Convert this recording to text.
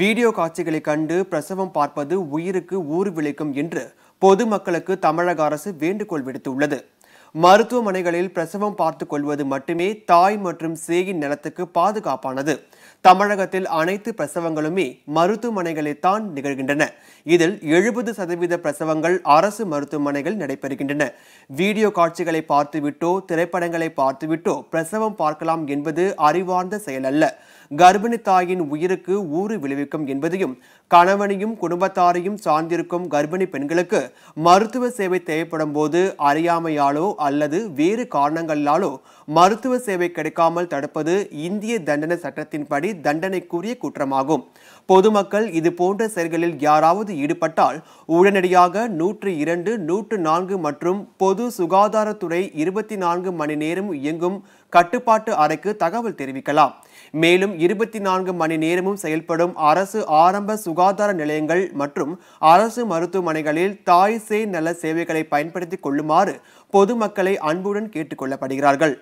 video காட்சிகளை கண்டு பிரசவம் பார்ப்பது உயிருக்கு ஊறு விளைக்கும் என்று பொதுமக்களுக்கு தமிழக அரசு வேண்டுகோள் விடுத்துள்ளது மருத்துவமனைகளில் பிரசவம் பார்த்து கொள்வது மட்டுமே தாய் மற்றும் சேயின் நிலத்துக்கு பாதுகாப்பானது தமிழகத்தில் அனைத்து பிரசவங்களுமே மருத்துவமனைகளில் தான் நிகழ்கின்றன இதில் எழுபது சதவீத பிரசவங்கள் அரசு மருத்துவமனைகள் நடைபெறுகின்றன வீடியோ காட்சிகளை பார்த்துவிட்டோ திரைப்படங்களை பார்த்துவிட்டோ பிரசவம் பார்க்கலாம் என்பது அறிவார்ந்த செயல் அல்ல கர்ப்பிணி தாயின் உயிருக்கு ஊறு விளைவிக்கும் என்பதையும் கணவனையும் குடும்பத்தாரையும் சார்ந்திருக்கும் கர்ப்பிணி பெண்களுக்கு மருத்துவ சேவை தேவைப்படும் போது அறியாமையாலோ அல்லது வேறு காரணங்களாலோ மருத்துவ சேவை கிடைக்காமல் தடுப்பது இந்திய தண்டனை சட்டத்தின்படி தண்டனைக்குரிய குற்றமாகும் பொதுமக்கள் இது போன்ற செயல்களில் யாராவது ஈடுபட்டால் உடனடியாக நூற்று இரண்டு நூற்று நான்கு மற்றும் பொது சுகாதாரத்துறை இருபத்தி நான்கு மணி நேரம் இயங்கும் கட்டுப்பாட்டு அறைக்கு தகவல் தெரிவிக்கலாம் மேலும் இருபத்தி நான்கு மணி நேரமும் செயல்படும் அரசு ஆரம்ப சுகாதார நிலையங்கள் மற்றும் அரசு மருத்துவமனைகளில் தாய் சேய் நல சேவைகளை பயன்படுத்திக் கொள்ளுமாறு பொதுமக்களை அன்புடன் கொள்ளப்படுகிறார்கள்